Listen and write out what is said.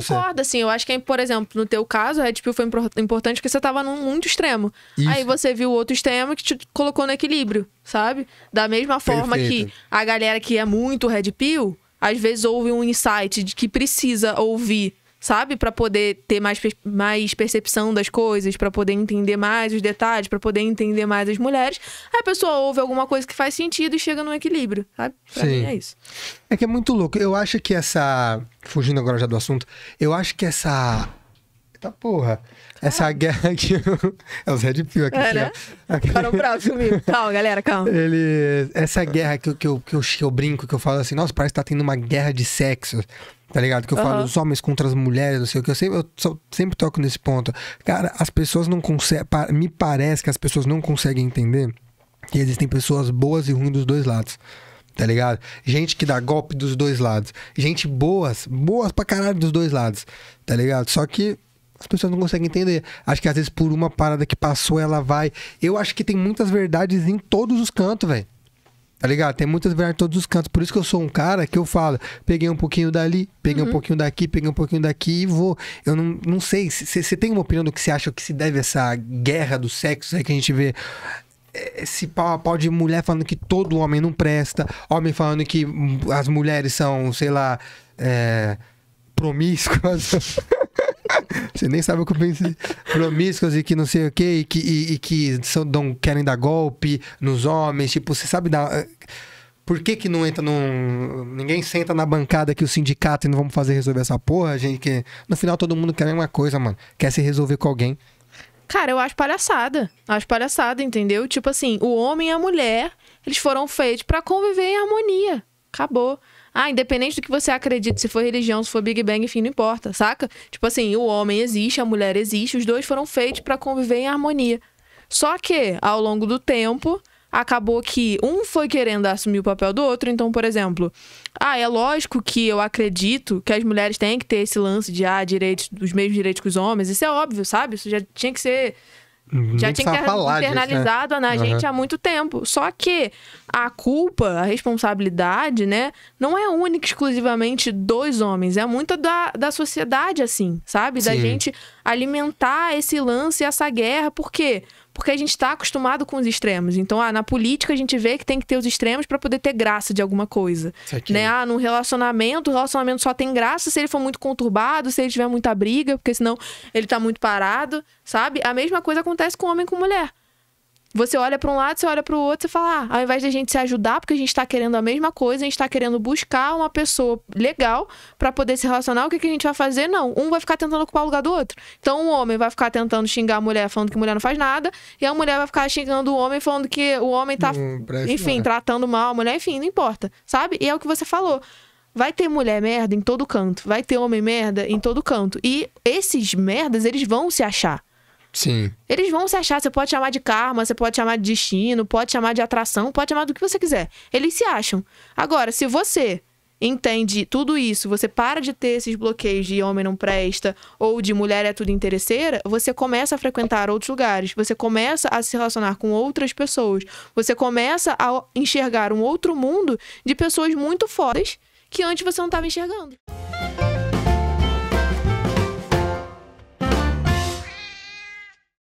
você. concordo, assim. Eu acho que, por exemplo, no teu caso, Red é, Pill tipo, foi importante porque você tava num muito extremo. Isso. Aí você viu outro extremo que te colocou no equilíbrio, sabe? Da mesma forma Perfeito. que a galera que é muito Red Pill, às vezes ouve um insight de que precisa ouvir sabe, para poder ter mais, mais percepção das coisas, para poder entender mais os detalhes, para poder entender mais as mulheres. Aí a pessoa ouve alguma coisa que faz sentido e chega num equilíbrio, sabe? Pra Sim. mim é isso. É que é muito louco. Eu acho que essa fugindo agora já do assunto, eu acho que essa Eita porra. Essa guerra aqui. é os Red aqui. É, né? É aqui. Parou bravo Calma, galera, calma. Ele... Essa guerra que eu, que, eu, que, eu, que eu brinco, que eu falo assim, nossa, parece que tá tendo uma guerra de sexo. Tá ligado? Que eu uhum. falo os homens contra as mulheres, não sei o que. Eu sempre, eu sempre toco nesse ponto. Cara, as pessoas não conseguem. Me parece que as pessoas não conseguem entender que existem pessoas boas e ruins dos dois lados tá ligado? Gente que dá golpe dos dois lados. Gente boas, boas pra caralho dos dois lados, tá ligado? Só que as pessoas não conseguem entender. Acho que às vezes por uma parada que passou, ela vai. Eu acho que tem muitas verdades em todos os cantos, velho. Tá ligado? Tem muitas verdades em todos os cantos. Por isso que eu sou um cara que eu falo, peguei um pouquinho dali, peguei uhum. um pouquinho daqui, peguei um pouquinho daqui e vou. Eu não, não sei. Você tem uma opinião do que você acha que se deve essa guerra do sexo aí que a gente vê é, esse pau a pau de mulher falando que todo homem não presta, homem falando que as mulheres são, sei lá, é, promíscuas. Você nem sabe o que eu pensei. e que não sei o quê, e que, e, e que são, querem dar golpe nos homens. Tipo, você sabe dar. Eh, por que, que não entra num. Ninguém senta na bancada que o sindicato e não vamos fazer resolver essa porra, gente? Que no final todo mundo quer a mesma coisa, mano. Quer se resolver com alguém. Cara, eu acho palhaçada. Acho palhaçada, entendeu? Tipo assim, o homem e a mulher, eles foram feitos para conviver em harmonia. Acabou. Ah, independente do que você acredita, se for religião, se for Big Bang, enfim, não importa, saca? Tipo assim, o homem existe, a mulher existe, os dois foram feitos para conviver em harmonia. Só que, ao longo do tempo, acabou que um foi querendo assumir o papel do outro. Então, por exemplo, ah, é lógico que eu acredito que as mulheres têm que ter esse lance de ah, direitos, os mesmos direitos que os homens. Isso é óbvio, sabe? Isso já tinha que ser Uhum. já tinha falar internalizado disso, né? na uhum. gente há muito tempo. Só que a culpa, a responsabilidade, né, não é única exclusivamente dos homens. É muito da, da sociedade, assim, sabe? Sim. Da gente alimentar esse lance, essa guerra. Por quê? porque a gente está acostumado com os extremos. Então, ah, na política a gente vê que tem que ter os extremos para poder ter graça de alguma coisa. Né? Ah, num relacionamento, o relacionamento só tem graça se ele for muito conturbado, se ele tiver muita briga, porque senão ele está muito parado, sabe? A mesma coisa acontece com homem com mulher. Você olha para um lado, você olha para o outro, você fala, ah, ao invés de a gente se ajudar, porque a gente está querendo a mesma coisa, a gente está querendo buscar uma pessoa legal para poder se relacionar, o que, que a gente vai fazer? Não, um vai ficar tentando ocupar o lugar do outro. Então, o homem vai ficar tentando xingar a mulher, falando que a mulher não faz nada, e a mulher vai ficar xingando o homem, falando que o homem tá, hum, enfim, tratando mal a mulher, enfim, não importa, sabe? E é o que você falou. Vai ter mulher merda em todo canto, vai ter homem merda em todo canto. E esses merdas, eles vão se achar. Sim. Eles vão se achar. Você pode chamar de karma, você pode chamar de destino, pode chamar de atração, pode chamar do que você quiser. Eles se acham. Agora, se você entende tudo isso, você para de ter esses bloqueios de homem não presta ou de mulher é tudo interesseira, você começa a frequentar outros lugares, você começa a se relacionar com outras pessoas, você começa a enxergar um outro mundo de pessoas muito fodas que antes você não estava enxergando.